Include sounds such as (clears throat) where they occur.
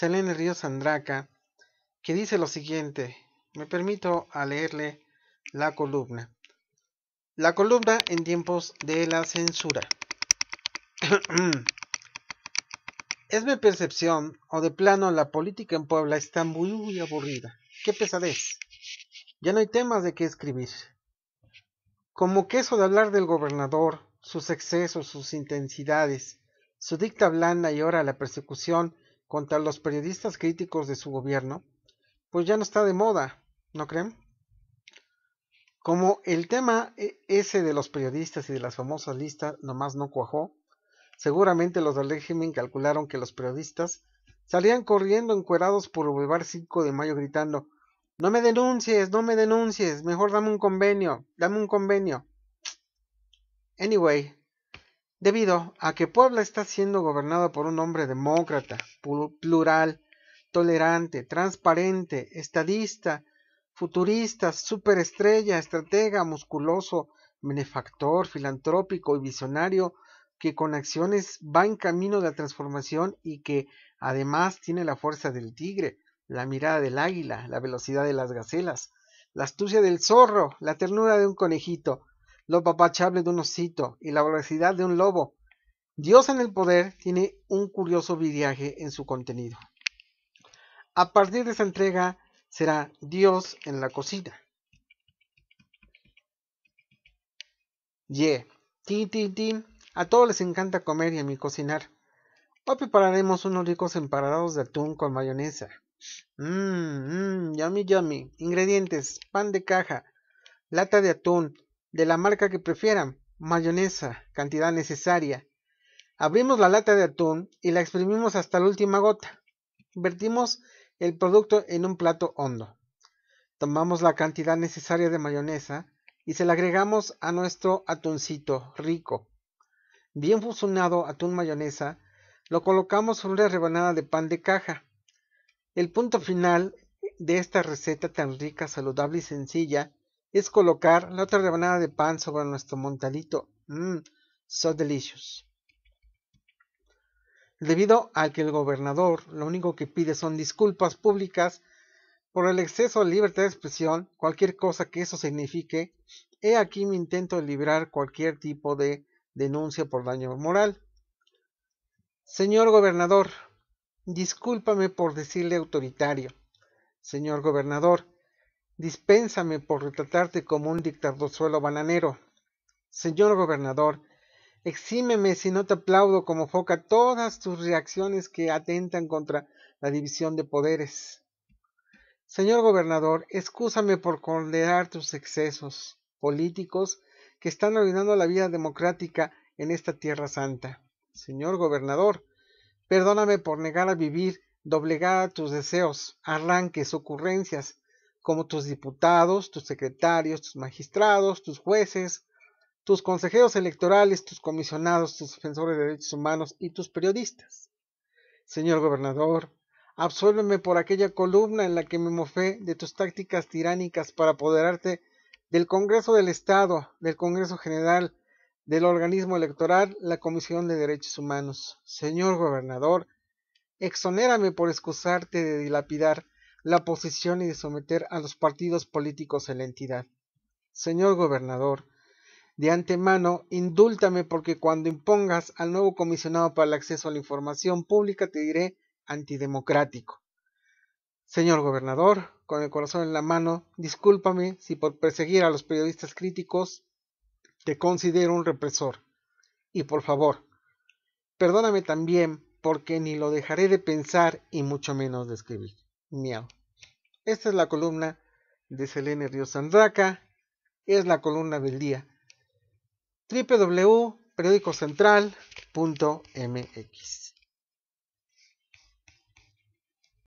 ...Selene Ríos Andraca... río Sandraca, que dice lo siguiente. Me permito a leerle la columna. La columna en tiempos de la censura. (clears throat) es mi percepción, o de plano la política en Puebla está muy, muy aburrida. Qué pesadez. Ya no hay temas de qué escribir. Como que eso de hablar del gobernador, sus excesos, sus intensidades, su dicta blanda y ahora la persecución contra los periodistas críticos de su gobierno, pues ya no está de moda, ¿no creen? Como el tema e, ese de los periodistas y de las famosas listas nomás no cuajó, seguramente los del régimen calcularon que los periodistas salían corriendo encuerados por el bar 5 de Mayo gritando No me denuncies, no me denuncies, mejor dame un convenio, dame un convenio. Anyway, debido a que Puebla está siendo gobernado por un hombre demócrata, plural, tolerante, transparente, estadista, futurista, superestrella, estratega, musculoso, benefactor, filantrópico y visionario que con acciones va en camino de la transformación y que además tiene la fuerza del tigre, la mirada del águila, la velocidad de las gacelas, la astucia del zorro, la ternura de un conejito, lo papachable de un osito y la voracidad de un lobo. Dios en el poder tiene un curioso vidiaje en su contenido. A partir de esa entrega será Dios en la cocina. Ye, ti, ti, a todos les encanta comer y a mí cocinar. Hoy prepararemos unos ricos emparados de atún con mayonesa. Mmm, mmm, yummy, yummy. Ingredientes: pan de caja, lata de atún, de la marca que prefieran, mayonesa, cantidad necesaria. Abrimos la lata de atún y la exprimimos hasta la última gota. Vertimos el producto en un plato hondo. Tomamos la cantidad necesaria de mayonesa y se la agregamos a nuestro atuncito rico. Bien fusionado atún mayonesa, lo colocamos sobre una rebanada de pan de caja. El punto final de esta receta tan rica, saludable y sencilla es colocar la otra rebanada de pan sobre nuestro montalito. Mmm, so delicious. Debido a que el gobernador lo único que pide son disculpas públicas por el exceso de libertad de expresión, cualquier cosa que eso signifique, he aquí mi intento de librar cualquier tipo de denuncia por daño moral. Señor gobernador, discúlpame por decirle autoritario. Señor gobernador, Dispénsame por retratarte como un dictador suelo bananero. Señor gobernador, exímeme si no te aplaudo como foca todas tus reacciones que atentan contra la división de poderes. Señor gobernador, excúsame por condenar tus excesos políticos que están arruinando la vida democrática en esta tierra santa. Señor gobernador, perdóname por negar a vivir, doblegada a tus deseos, arranques, ocurrencias, como tus diputados, tus secretarios, tus magistrados, tus jueces, tus consejeros electorales, tus comisionados, tus defensores de derechos humanos y tus periodistas. Señor gobernador, absuélveme por aquella columna en la que me mofé de tus tácticas tiránicas para apoderarte del Congreso del Estado, del Congreso General, del organismo electoral, la Comisión de Derechos Humanos. Señor gobernador, exonérame por excusarte de dilapidar la posición y de someter a los partidos políticos en la entidad. Señor gobernador, de antemano, indúltame porque cuando impongas al nuevo comisionado para el acceso a la información pública te diré antidemocrático. Señor gobernador, con el corazón en la mano, discúlpame si por perseguir a los periodistas críticos te considero un represor. Y por favor, perdóname también porque ni lo dejaré de pensar y mucho menos de escribir miau. Esta es la columna de Selene Ríos Sandraca, es la columna del día. www.periodicocentral.mx